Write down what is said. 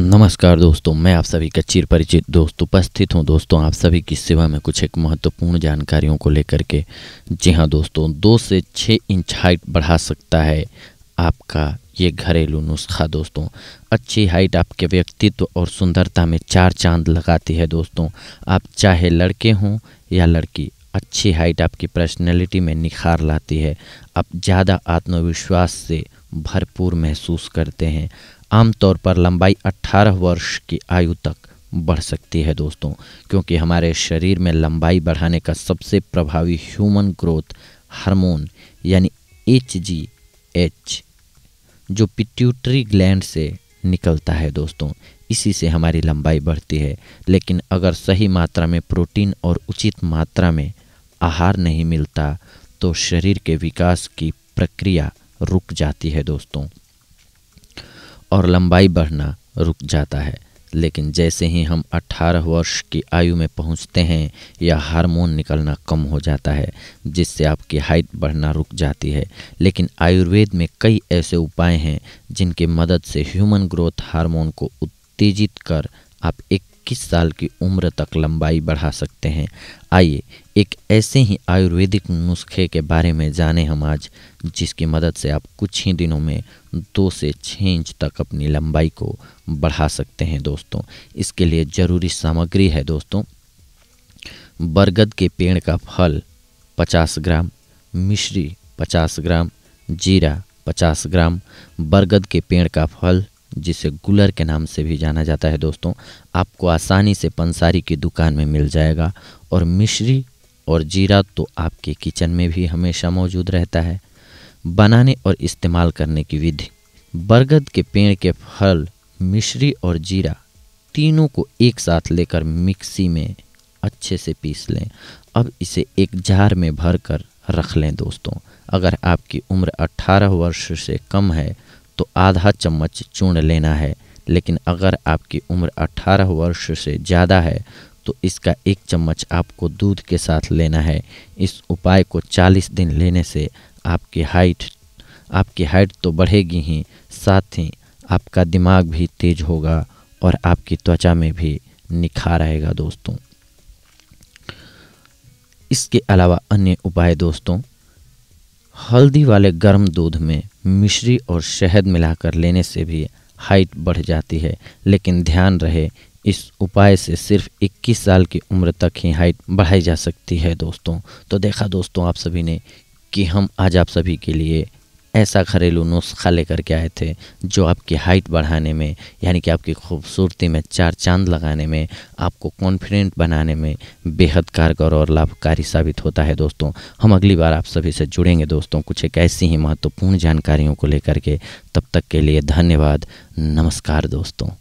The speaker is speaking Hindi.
नमस्कार दोस्तों मैं आप सभी का चिर परिचित दोस्त उपस्थित हूं दोस्तों आप सभी की सेवा में कुछ एक महत्वपूर्ण जानकारियों को लेकर के जी हां दोस्तों दो से छः इंच हाइट बढ़ा सकता है आपका ये घरेलू नुस्खा दोस्तों अच्छी हाइट आपके व्यक्तित्व और सुंदरता में चार चांद लगाती है दोस्तों आप चाहे लड़के हों या लड़की अच्छी हाइट आपकी पर्सनैलिटी में निखार लाती है आप ज़्यादा आत्मविश्वास से भरपूर महसूस करते हैं आमतौर पर लंबाई 18 वर्ष की आयु तक बढ़ सकती है दोस्तों क्योंकि हमारे शरीर में लंबाई बढ़ाने का सबसे प्रभावी ह्यूमन ग्रोथ हार्मोन यानी एच जी एच जो पिट्यूटरी ग्लैंड से निकलता है दोस्तों इसी से हमारी लंबाई बढ़ती है लेकिन अगर सही मात्रा में प्रोटीन और उचित मात्रा में आहार नहीं मिलता तो शरीर के विकास की प्रक्रिया रुक जाती है दोस्तों और लंबाई बढ़ना रुक जाता है लेकिन जैसे ही हम 18 वर्ष की आयु में पहुंचते हैं यह हार्मोन निकलना कम हो जाता है जिससे आपकी हाइट बढ़ना रुक जाती है लेकिन आयुर्वेद में कई ऐसे उपाय हैं जिनके मदद से ह्यूमन ग्रोथ हार्मोन को उत्तेजित कर आप एक इक्कीस साल की उम्र तक लंबाई बढ़ा सकते हैं आइए एक ऐसे ही आयुर्वेदिक नुस्खे के बारे में जाने हम आज जिसकी मदद से आप कुछ ही दिनों में दो से छः इंच तक अपनी लंबाई को बढ़ा सकते हैं दोस्तों इसके लिए ज़रूरी सामग्री है दोस्तों बरगद के पेड़ का फल 50 ग्राम मिश्री 50 ग्राम जीरा 50 ग्राम बरगद के पेड़ का फल जिसे गुलर के नाम से भी जाना जाता है दोस्तों आपको आसानी से पंसारी की दुकान में मिल जाएगा और मिश्री और जीरा तो आपके किचन में भी हमेशा मौजूद रहता है बनाने और इस्तेमाल करने की विधि बरगद के पेड़ के फल मिश्री और जीरा तीनों को एक साथ लेकर मिक्सी में अच्छे से पीस लें अब इसे एक जार में भर कर रख लें दोस्तों अगर आपकी उम्र 18 वर्ष से कम है तो आधा चम्मच चूर्ण लेना है लेकिन अगर आपकी उम्र 18 वर्ष से ज़्यादा है तो इसका एक चम्मच आपको दूध के साथ लेना है इस उपाय को 40 दिन लेने से आपकी हाइट आपकी हाइट तो बढ़ेगी ही साथ ही आपका दिमाग भी तेज होगा और आपकी त्वचा में भी निखार आएगा दोस्तों इसके अलावा अन्य उपाय दोस्तों हल्दी वाले गर्म दूध में मिश्री और शहद मिलाकर लेने से भी हाइट बढ़ जाती है लेकिन ध्यान रहे इस उपाय से सिर्फ 21 साल की उम्र तक ही हाइट बढ़ाई जा सकती है दोस्तों तो देखा दोस्तों आप सभी ने कि हम आज आप सभी के लिए ऐसा घरेलू नुस्खा लेकर के आए थे जो आपकी हाइट बढ़ाने में यानी कि आपकी खूबसूरती में चार चांद लगाने में आपको कॉन्फिडेंट बनाने में बेहद कारगर और लाभकारी साबित होता है दोस्तों हम अगली बार आप सभी से जुड़ेंगे दोस्तों कुछ एक ऐसी ही महत्वपूर्ण जानकारियों को लेकर के तब तक के लिए धन्यवाद नमस्कार दोस्तों